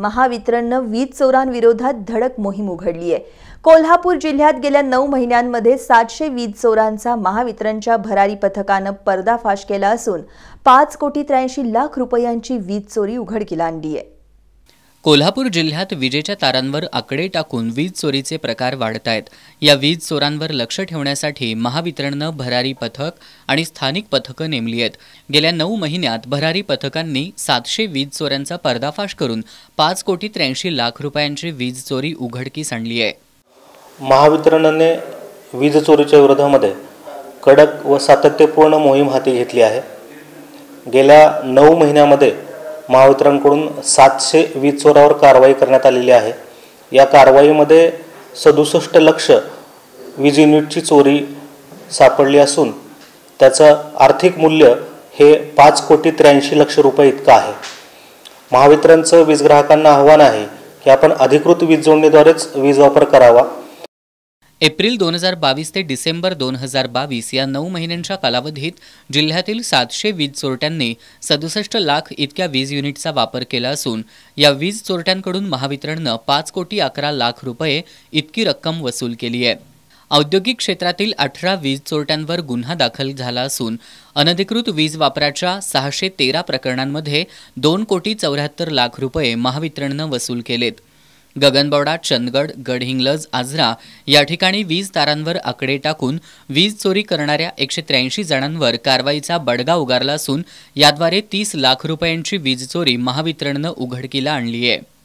महावितरणनं वीज चोरांविरोधात धडक मोहीम उघडली आहे कोल्हापूर जिल्ह्यात गेल्या नऊ महिन्यांमध्ये सातशे वीज चोरांचा महावितरणच्या भरारी पथकानं पर्दाफाश केला असून पाच कोटी त्र्याऐंशी लाख रुपयांची वीज चोरी उघडकीला आणली आहे कोल्हापूर जिल्ह्यात विजेच्या तारांवर आकडे टाकून वीज चोरीचे प्रकार वाढत आहेत या वीज चोरांवर लक्ष ठेवण्यासाठी महावितरणनं भरारी पथक आणि स्थानिक पथकं नेमली आहेत गेल्या नऊ महिन्यात भरारी पथकांनी सातशे वीज चोऱ्यांचा पर्दाफाश करून पाच कोटी त्र्याऐंशी लाख रुपयांची वीज चोरी उघडकीस आणली आहे महावितरणने वीज चोरीच्या विरोधामध्ये कडक व सातत्यपूर्ण मोहीम हाती घेतली आहे गेल्या नऊ महिन्यामध्ये महावितरणकडून सातशे वीज चोरावर कारवाई करण्यात आलेली आहे या कारवाईमध्ये सदुसष्ट लक्ष वीज युनिटची चोरी सापडली असून त्याचं आर्थिक मूल्य हे पाच कोटी त्र्याऐंशी लक्ष रुपये इतकं आहे महावितरणचं वीज ग्राहकांना आव्हान आहे की आपण अधिकृत वीज जोडणीद्वारेच वीज वापर करावा एप्रिल दोन हजार बावीस ते डिसेंबर दोन हजार बावीस या नऊ महिन्यांच्या कालावधीत जिल्ह्यातील सातशे वीज चोरट्यांनी सदुसष्ट लाख इतक्या वीज युनिटचा वापर केला असून या वीज चोरट्यांकडून महावितरणनं पाच कोटी अकरा लाख रुपये इतकी रक्कम वसूल केली आहे औद्योगिक क्षेत्रातील अठरा वीज चोरट्यांवर गुन्हा दाखल झाला असून अनधिकृत वीज वापराच्या सहाशे तेरा प्रकरणांमध्ये दोन कोटी चौऱ्याहत्तर लाख रुपये महावितरणनं वसूल केलेत गगनबावडा चंदगड गडहिंग्लज आजरा या ठिकाणी वीज तारांवर आकडे टाकून वीज चोरी करणाऱ्या एकशे त्र्याऐंशी जणांवर कारवाईचा बडगा उगारला असून याद्वारे तीस लाख रुपयांची वीज चोरी महावितरणनं उघडकीला आणली आहे